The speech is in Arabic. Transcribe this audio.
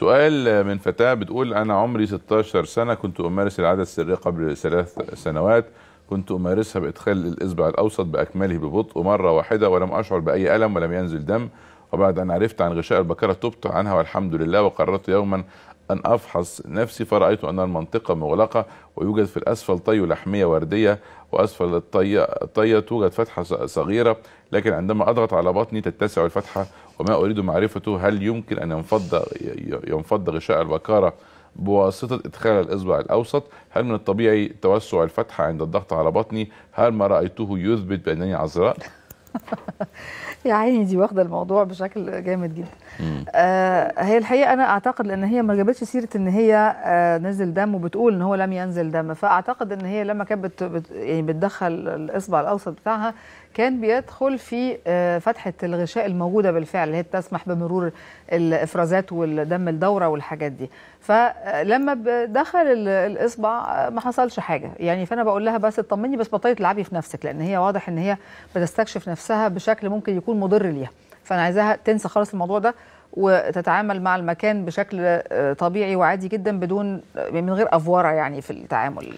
سؤال من فتاة بتقول أنا عمري 16 سنة كنت أمارس العادة السرية قبل ثلاث سنوات كنت أمارسها بإدخال الإصبع الأوسط بأكمله ببطء مرة واحدة ولم أشعر بأي ألم ولم ينزل دم وبعد أن عرفت عن غشاء البكرة تبت عنها والحمد لله وقررت يوما أن أفحص نفسي فرأيت أن المنطقة مغلقة ويوجد في الأسفل طي لحمية وردية وأسفل الطية, الطية توجد فتحة صغيرة لكن عندما أضغط على بطني تتسع الفتحة وما أريد معرفته هل يمكن أن ينفض, ينفض غشاء البكارة بواسطة إدخال الإصبع الأوسط هل من الطبيعي توسع الفتحة عند الضغط على بطني هل ما رأيته يثبت بأنني عذراء يا عيني دي واخده الموضوع بشكل جامد جدا آه هي الحقيقه انا اعتقد لان هي ما جابتش سيره ان هي آه نزل دم وبتقول ان هو لم ينزل دم فاعتقد ان هي لما كانت بت بت يعني بتدخل الاصبع الاوسط بتاعها كان بيدخل في آه فتحه الغشاء الموجوده بالفعل اللي هي بتسمح بمرور الافرازات والدم الدوره والحاجات دي فلما دخل الاصبع آه، ما حصلش حاجه يعني فانا بقول لها بس اطمني بس بطلي تلعبي في نفسك لان هي واضح ان هي بتستكشف نفسها بشكل ممكن يكون يكون مضر ليها فانا عايزاها تنسى خالص الموضوع ده وتتعامل مع المكان بشكل آه، طبيعي وعادي جدا بدون آه، من غير افوره يعني في التعامل